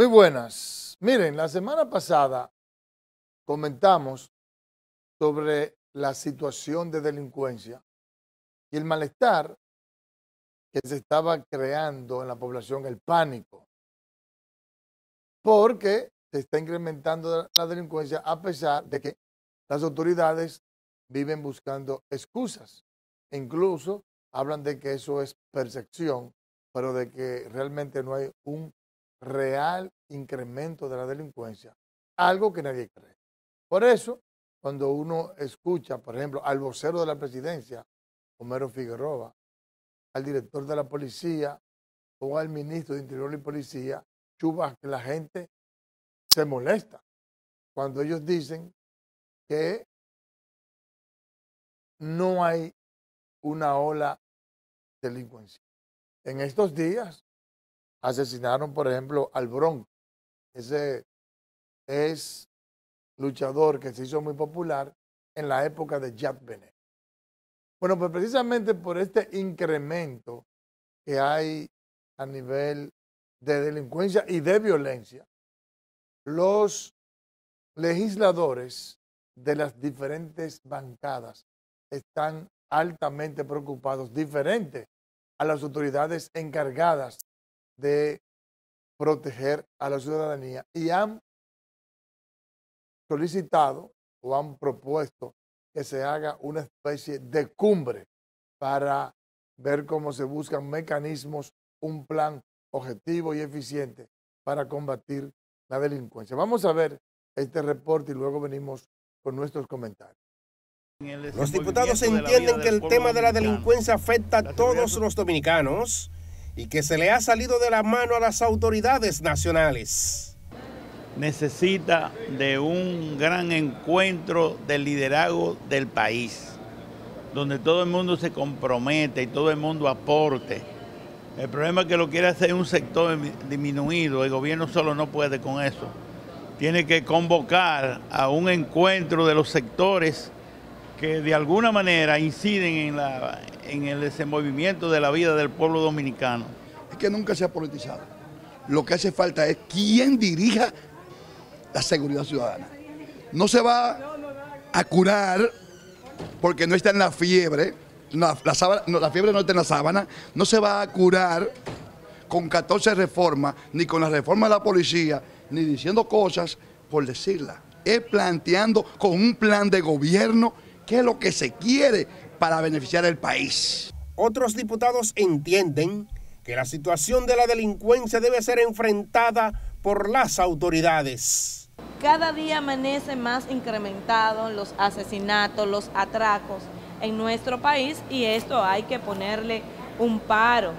Muy buenas. Miren, la semana pasada comentamos sobre la situación de delincuencia y el malestar que se estaba creando en la población, el pánico, porque se está incrementando la delincuencia a pesar de que las autoridades viven buscando excusas. Incluso hablan de que eso es percepción, pero de que realmente no hay un real incremento de la delincuencia, algo que nadie cree. Por eso, cuando uno escucha, por ejemplo, al vocero de la presidencia, Homero Figueroa, al director de la policía o al ministro de Interior y Policía, chubas que la gente se molesta cuando ellos dicen que no hay una ola delincuencia. En estos días, Asesinaron, por ejemplo, al Bron. Ese es luchador que se hizo muy popular en la época de Jack Benet. Bueno, pues precisamente por este incremento que hay a nivel de delincuencia y de violencia, los legisladores de las diferentes bancadas están altamente preocupados, diferente a las autoridades encargadas de proteger a la ciudadanía y han solicitado o han propuesto que se haga una especie de cumbre para ver cómo se buscan mecanismos, un plan objetivo y eficiente para combatir la delincuencia. Vamos a ver este reporte y luego venimos con nuestros comentarios. Los diputados entienden que el tema de la delincuencia afecta a todos los dominicanos y que se le ha salido de la mano a las autoridades nacionales. Necesita de un gran encuentro del liderazgo del país, donde todo el mundo se compromete y todo el mundo aporte. El problema es que lo quiere hacer un sector disminuido, el gobierno solo no puede con eso. Tiene que convocar a un encuentro de los sectores que de alguna manera inciden en, el desenvolvimiento de la vida del pueblo dominicano. Es que nunca se ha politizado. Lo que hace falta es quién dirija la seguridad ciudadana. No se va a curar porque no está en la fiebre, la, la fiebre no está en la sábana, no se va a curar con 14 reformas, ni con la reforma de la policía, ni diciendo cosas por decirlas. Es planteando con un plan de gobierno qué es lo que se quiere para beneficiar al país. Otros diputados entienden que la situación de la delincuencia debe ser enfrentada por las autoridades. Cada día amanece más incrementados los asesinatos, los atracos en nuestro país y esto hay que ponerle un paro.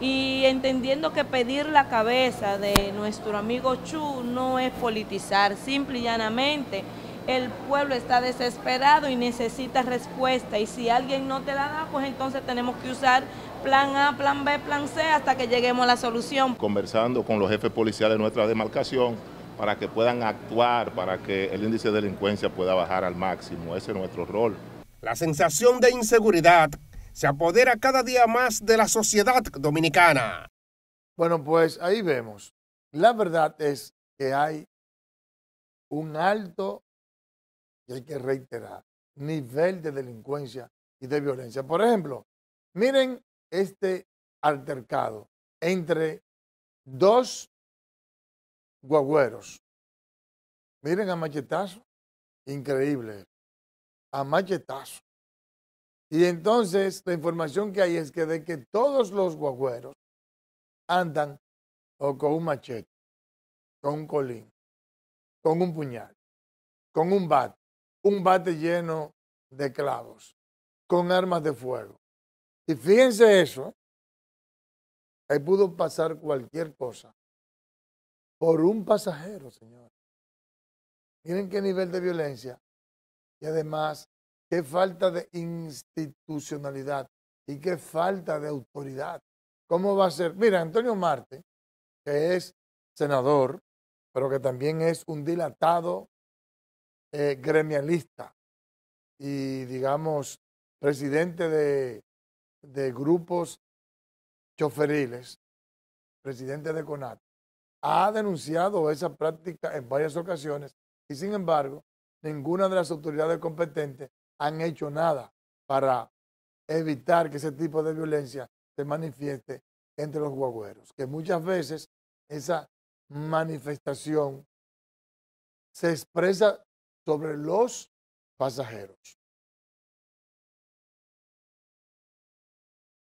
Y entendiendo que pedir la cabeza de nuestro amigo Chu no es politizar, simple y llanamente el pueblo está desesperado y necesita respuesta. Y si alguien no te la da, pues entonces tenemos que usar plan A, plan B, plan C hasta que lleguemos a la solución. Conversando con los jefes policiales de nuestra demarcación para que puedan actuar, para que el índice de delincuencia pueda bajar al máximo. Ese es nuestro rol. La sensación de inseguridad se apodera cada día más de la sociedad dominicana. Bueno, pues ahí vemos. La verdad es que hay un alto y hay que reiterar, nivel de delincuencia y de violencia. Por ejemplo, miren este altercado entre dos guagüeros. Miren a machetazo, increíble, a machetazo. Y entonces la información que hay es que de que todos los guagüeros andan o con un machete, con un colín, con un puñal, con un bate, un bate lleno de clavos con armas de fuego. Y fíjense eso, ahí pudo pasar cualquier cosa por un pasajero, señor. Miren qué nivel de violencia y además qué falta de institucionalidad y qué falta de autoridad. ¿Cómo va a ser? Mira, Antonio Marte, que es senador, pero que también es un dilatado eh, gremialista y, digamos, presidente de, de grupos choferiles, presidente de CONAT, ha denunciado esa práctica en varias ocasiones y, sin embargo, ninguna de las autoridades competentes han hecho nada para evitar que ese tipo de violencia se manifieste entre los guagüeros, que muchas veces esa manifestación se expresa sobre los pasajeros.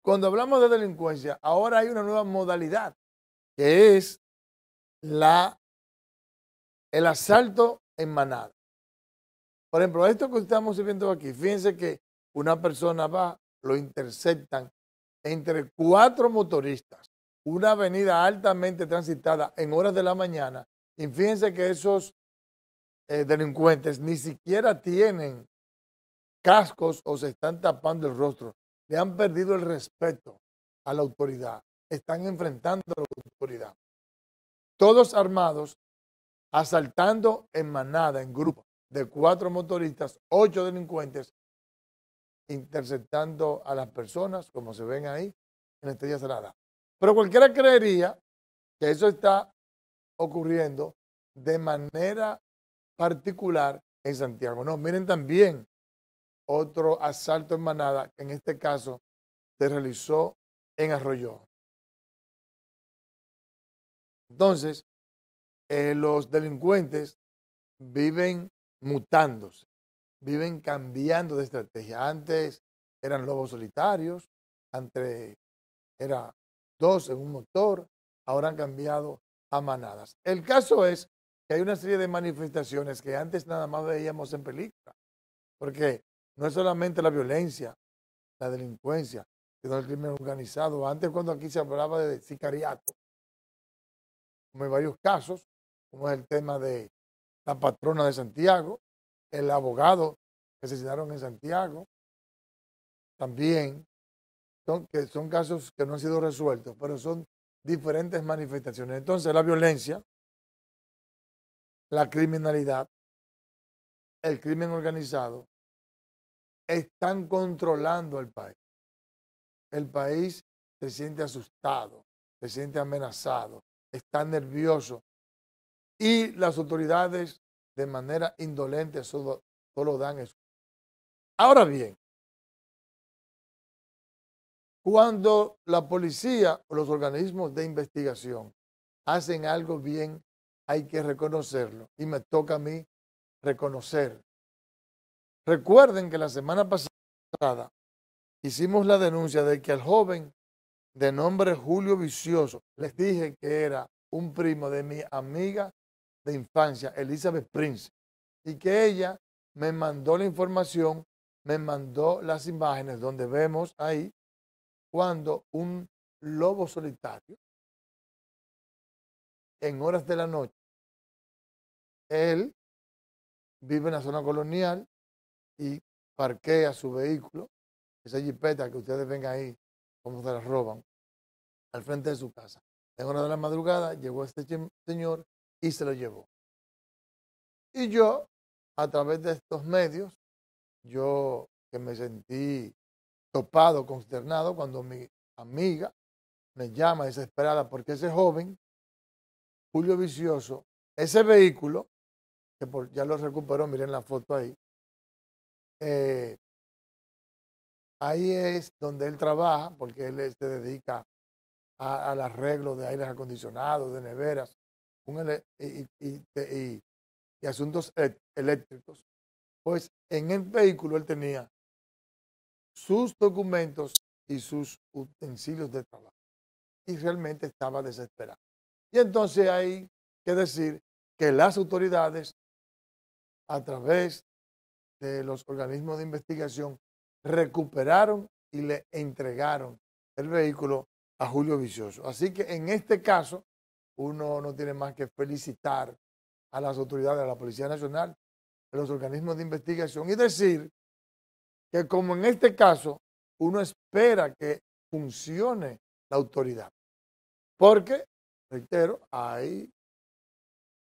Cuando hablamos de delincuencia, ahora hay una nueva modalidad, que es la, el asalto en manada. Por ejemplo, esto que estamos viendo aquí, fíjense que una persona va, lo interceptan entre cuatro motoristas, una avenida altamente transitada en horas de la mañana, y fíjense que esos eh, delincuentes ni siquiera tienen cascos o se están tapando el rostro. Le han perdido el respeto a la autoridad. Están enfrentando a la autoridad. Todos armados, asaltando en manada, en grupo, de cuatro motoristas, ocho delincuentes, interceptando a las personas, como se ven ahí, en Estrella Cerrada. Pero cualquiera creería que eso está ocurriendo de manera particular en Santiago. No, miren también otro asalto en manada, que en este caso se realizó en Arroyo. Entonces, eh, los delincuentes viven mutándose, viven cambiando de estrategia. Antes eran lobos solitarios, antes era dos en un motor, ahora han cambiado a manadas. El caso es hay una serie de manifestaciones que antes nada más veíamos en película. Porque no es solamente la violencia, la delincuencia, sino el crimen organizado. Antes cuando aquí se hablaba de sicariato, como en varios casos, como es el tema de la patrona de Santiago, el abogado que asesinaron en Santiago, también, que son casos que no han sido resueltos, pero son diferentes manifestaciones. Entonces la violencia, la criminalidad, el crimen organizado, están controlando el país. El país se siente asustado, se siente amenazado, está nervioso. Y las autoridades de manera indolente solo, dan eso. Ahora bien, cuando la policía o los organismos de investigación hacen algo bien hay que reconocerlo. Y me toca a mí reconocer. Recuerden que la semana pasada hicimos la denuncia de que al joven de nombre Julio Vicioso, les dije que era un primo de mi amiga de infancia, Elizabeth Prince, y que ella me mandó la información, me mandó las imágenes donde vemos ahí cuando un lobo solitario en horas de la noche. Él vive en la zona colonial y parquea su vehículo, esa jipeta que ustedes ven ahí, como se la roban, al frente de su casa. En horas de la madrugada llegó este señor y se lo llevó. Y yo, a través de estos medios, yo que me sentí topado, consternado, cuando mi amiga me llama desesperada porque ese joven Julio Vicioso, ese vehículo, que ya lo recuperó, miren la foto ahí, eh, ahí es donde él trabaja, porque él se dedica al arreglo de aires acondicionados, de neveras y, asuntos e, eléctricos. Pues en el vehículo él tenía sus documentos y sus utensilios de trabajo. Y realmente estaba desesperado. Y entonces hay que decir que las autoridades, a través de los organismos de investigación, recuperaron y le entregaron el vehículo a Julio Vicioso. Así que en este caso, uno no tiene más que felicitar a las autoridades, a la Policía Nacional, a los organismos de investigación y decir que como en este caso, uno espera que funcione la autoridad. Porque Reitero, hay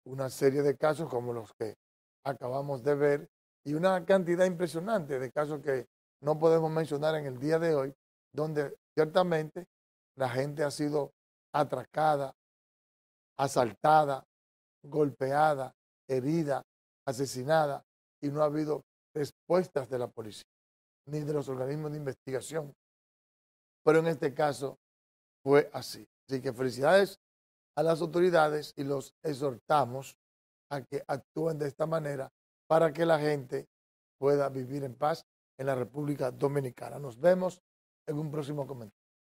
una serie de casos como los que acabamos de ver y una cantidad impresionante de casos que no podemos mencionar en el día de hoy, donde ciertamente la gente ha sido atracada, asaltada, golpeada, herida, asesinada y no ha habido respuestas de la policía ni de los organismos de investigación. Pero en este caso fue así. Así que felicidades a las autoridades y los exhortamos a que actúen de esta manera para que la gente pueda vivir en paz en la República Dominicana. Nos vemos en un próximo comentario.